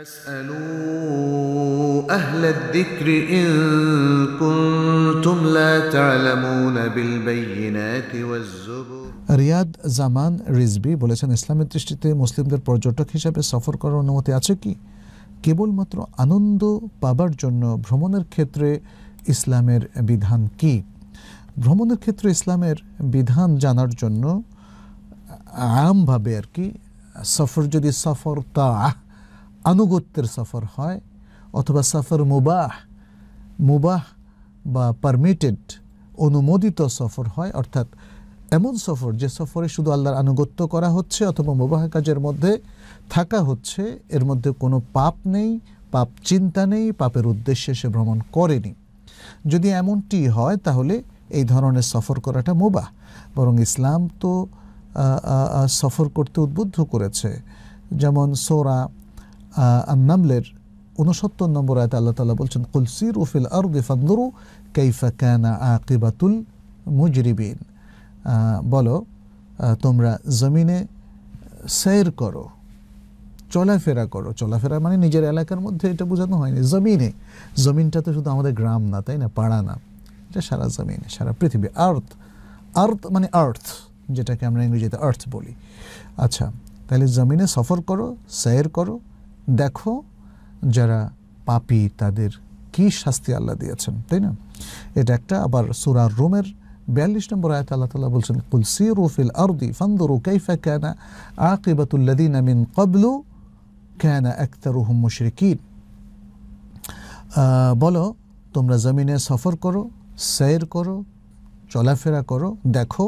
রিয়াদ জামান রিজবি বলেছেন ইসলামের দৃষ্টিতে মুসলিমদের পর্যটক হিসাবে সফর করার অনুমতি আছে কি কেবলমাত্র আনন্দ পাবার জন্য ভ্রমণের ক্ষেত্রে ইসলামের বিধান কি ভ্রমণের ক্ষেত্রে ইসলামের বিধান জানার জন্য আমভাবে আর কি সফর যদি সফর তা আনুগত্যের সফর হয় অথবা সফর মুবাহ মুবাহ বা পারমিটেড অনুমোদিত সফর হয় অর্থাৎ এমন সফর যে সফরে শুধু আল্লাহর আনুগত্য করা হচ্ছে অথবা মুবাহ কাজের মধ্যে থাকা হচ্ছে এর মধ্যে কোনো পাপ নেই পাপ চিন্তা নেই পাপের উদ্দেশ্যে সে ভ্রমণ করেনি যদি এমনটি হয় তাহলে এই ধরনের সফর করাটা মুবাহ বরং ইসলাম তো সফর করতে উদ্বুদ্ধ করেছে যেমন সোরা নামলের উনসত্তর নম্বর আয়তে আল্লাহ তালা বলছেন কুলসির উফিল আরদি ফান্দরু কাইফা কানা আকিবাতুল মুজরিবিন বলো তোমরা জমিনে সের করো চলাফেরা করো চলাফেরা মানে নিজের এলাকার মধ্যে এটা বোঝানো হয়নি জমিনে জমিনটা তো শুধু আমাদের গ্রাম না তাই না পাড়া না এটা সারা জমিনে সারা পৃথিবী আর্থ আর্থ মানে আর্থ যেটাকে আমরা ইংরেজিতে আর্থ বলি আচ্ছা তাহলে জমিনে সফর করো সের করো দেখো যারা পাপি তাদের কি শাস্তি আল্লাহ দিয়েছেন তাই না এটা একটা আবার সুরার রোমের বিয়াল্লিশ নম্বর আয়াত আল্লাহ তালা বলছেন কুলসিরু ফিল আরদি ফান্দরু কাইফা কানা আকিবাতুল্লাদিন আমিন কবলু একতারু হুম মুশরিকিন বলো তোমরা জমিনে সফর করো সৈর করো চলাফেরা করো দেখো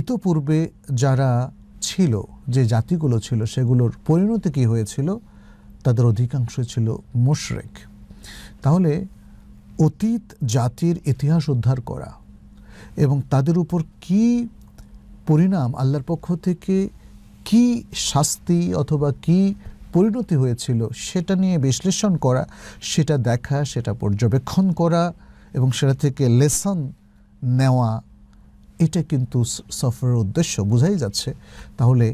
ইতোপূর্বে যারা ছিল যে জাতিগুলো ছিল সেগুলোর পরিণতি কী হয়েছিল তাদের অধিকাংশ ছিল মুশরেক তাহলে অতীত জাতির ইতিহাস উদ্ধার করা এবং তাদের উপর কি পরিণাম আল্লাহর পক্ষ থেকে কি শাস্তি অথবা কি পরিণতি হয়েছিল সেটা নিয়ে বিশ্লেষণ করা সেটা দেখা সেটা পর্যবেক্ষণ করা এবং সেটা থেকে লেসন নেওয়া এটা কিন্তু সফরের উদ্দেশ্য বোঝাই যাচ্ছে তাহলে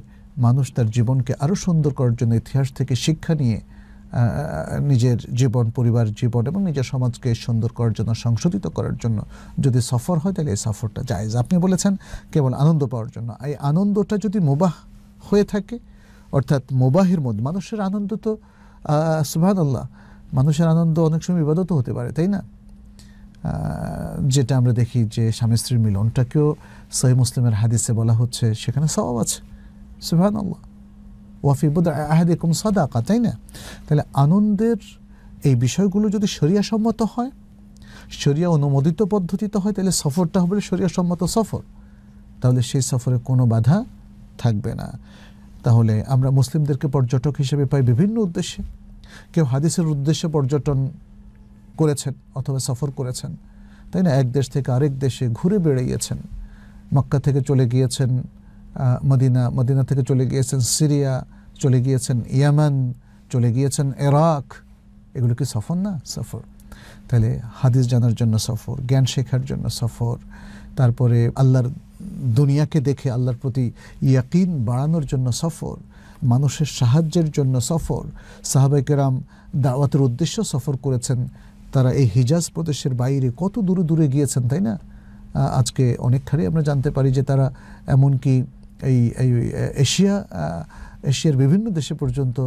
মানুষ তার জীবনকে আরও সুন্দর করার জন্য ইতিহাস থেকে শিক্ষা নিয়ে নিজের জীবন পরিবার জীবন এবং নিজের সমাজকে সুন্দর করার জন্য সংশোধিত করার জন্য যদি সফর হয় তাহলে এই সফরটা যায় আপনি বলেছেন কেবল আনন্দ পাওয়ার জন্য এই আনন্দটা যদি মোবাহ হয়ে থাকে অর্থাৎ মোবাহের মধ্যে মানুষের আনন্দ তো সুবাহ মানুষের আনন্দ অনেক সময় বিবাদত হতে পারে তাই না যেটা আমরা দেখি যে স্বামী স্ত্রীর মিলনটাকেও সহি মুসলিমের হাদিসে বলা হচ্ছে সেখানে সবাব আছে সুহান আল্লাহ ওয়াফিবুদ আহাদিকুম সদাকা তাই না তাহলে আনন্দের এই বিষয়গুলো যদি শরিয়া সম্মত হয় শরিয়া অনুমোদিত পদ্ধতিতে হয় তাহলে সফরটা হবে শরিয়া সম্মত সফর তাহলে সেই সফরে কোনো বাধা থাকবে না তাহলে আমরা মুসলিমদেরকে পর্যটক হিসেবে পাই বিভিন্ন উদ্দেশ্যে কেউ হাদিসের উদ্দেশ্যে পর্যটন করেছেন অথবা সফর করেছেন তাই না এক দেশ থেকে আরেক দেশে ঘুরে বেড়িয়েছেন মক্কা থেকে চলে গিয়েছেন মদিনা মদিনা থেকে চলে গিয়েছেন সিরিয়া চলে গিয়েছেন ইয়ামান চলে গিয়েছেন এরাক এগুলো কি সফর না সফর তাহলে হাদিস জানার জন্য সফর জ্ঞান শেখার জন্য সফর তারপরে আল্লাহর দুনিয়াকে দেখে আল্লাহর প্রতি ইয়াকিন বাড়ানোর জন্য সফর মানুষের সাহায্যের জন্য সফর সাহাবাইকেরাম দাওয়াতের উদ্দেশ্য সফর করেছেন তারা এই হিজাজ প্রদেশের বাইরে কত দূরে দূরে গিয়েছেন তাই না আজকে অনেকখানি আমরা জানতে পারি যে তারা এমনকি এই এশিয়া এশিয়ার বিভিন্ন দেশে পর্যন্ত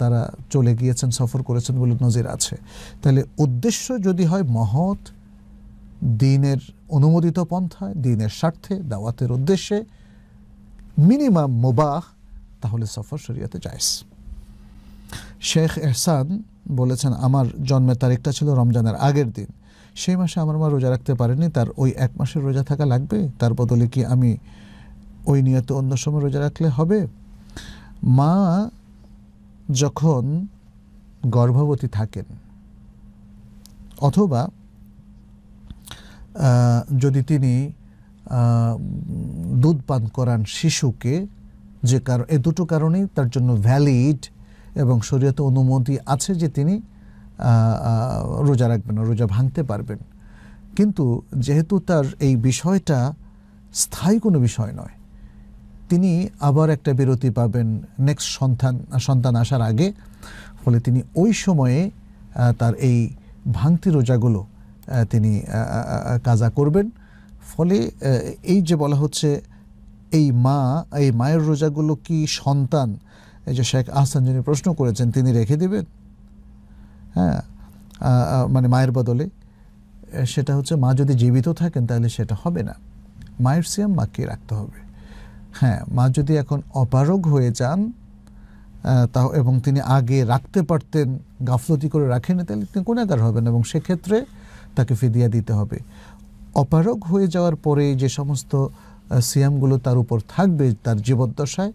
তারা চলে গিয়েছেন সফর করেছেন বলে নজির আছে তাহলে উদ্দেশ্য যদি হয় মহৎ দিনের অনুমোদিত পন্থায় দিনের স্বার্থে দাওয়াতের উদ্দেশ্যে মিনিমাম মোবাহ তাহলে সফর শরিয়াতে যায় শেখ এহসান বলেছেন আমার জন্মের তারিখটা ছিল রমজানের আগের দিন সেই মাসে আমার মা রোজা রাখতে পারেনি তার ওই এক মাসের রোজা থাকা লাগবে তার বদলে কি আমি ওই নিয়ত অন্য সময় রোজা রাখলে হবে মা যখন গর্ভবতী থাকেন অথবা যদি তিনি দুধ পান করান শিশুকে যে কারণ এ দুটো কারণেই তার জন্য ভ্যালিড এবং শরীয়তে অনুমতি আছে যে তিনি রোজা রাখবেন রোজা ভাঙতে পারবেন কিন্তু যেহেতু তার এই বিষয়টা স্থায়ী কোনো বিষয় নয় তিনি আবার একটা বিরতি পাবেন নেক্সট সন্তান সন্তান আসার আগে ফলে তিনি ওই সময়ে তার এই ভাঙতি রোজাগুলো তিনি কাজা করবেন ফলে এই যে বলা হচ্ছে এই মা এই মায়ের রোজাগুলো কি সন্তান এই যে শেখ আহসান যিনি প্রশ্ন করেছেন তিনি রেখে দিবেন হ্যাঁ মানে মায়ের বদলে সেটা হচ্ছে মা যদি জীবিত থাকেন তাহলে সেটা হবে না মায়ের সিয়াম মাকে রাখতে হবে হ্যাঁ মা যদি এখন অপারগ হয়ে যান তা এবং তিনি আগে রাখতে পারতেন গাফলতি করে রাখেনি তাহলে তিনি একার হবেন এবং সেক্ষেত্রে তাকে ফিদিয়া দিতে হবে অপারগ হয়ে যাওয়ার পরে যে সমস্ত সিয়ামগুলো তার উপর থাকবে তার জীবদ্দশায়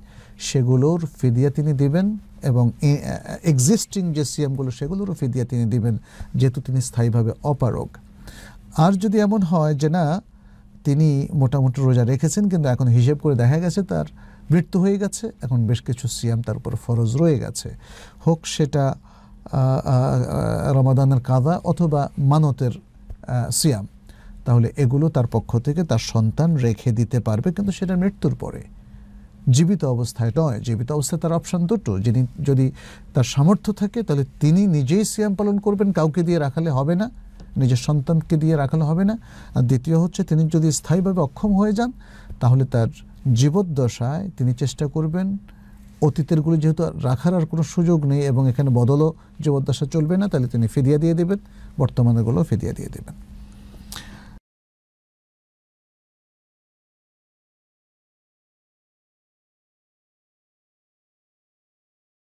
সেগুলোর ফিদিয়া তিনি দিবেন এবং এক্সিস্টিং যে সিয়ামগুলো সেগুলোরও ফিদিয়া তিনি দিবেন যেহেতু তিনি স্থায়ীভাবে অপারগ আর যদি এমন হয় যে না তিনি মোটামুটি রোজা রেখেছেন কিন্তু এখন হিসেব করে দেখা গেছে তার মৃত্যু হয়ে গেছে এখন বেশ কিছু সিয়াম তার উপর ফরজ রয়ে গেছে হোক সেটা রমাদানের কাদা অথবা মানতের সিয়াম তাহলে এগুলো তার পক্ষ থেকে তার সন্তান রেখে দিতে পারবে কিন্তু সেটা মৃত্যুর পরে জীবিত অবস্থায় নয় জীবিত অবস্থায় তার অপশান দুটো যিনি যদি তার সামর্থ্য থাকে তাহলে তিনি নিজেই সিয়াম পালন করবেন কাউকে দিয়ে রাখালে হবে না নিজের সন্তানকে দিয়ে রাখালে হবে না আর দ্বিতীয় হচ্ছে তিনি যদি স্থায়ীভাবে অক্ষম হয়ে যান তাহলে তার জীবদ্দশায় তিনি চেষ্টা করবেন অতীতেরগুলি যেহেতু রাখার আর কোনো সুযোগ নেই এবং এখানে বদলও জীবদ্দশা চলবে না তাহলে তিনি ফিরিয়ে দিয়ে দেবেন বর্তমানেগুলো ফিরিয়ে দিয়ে দেবেন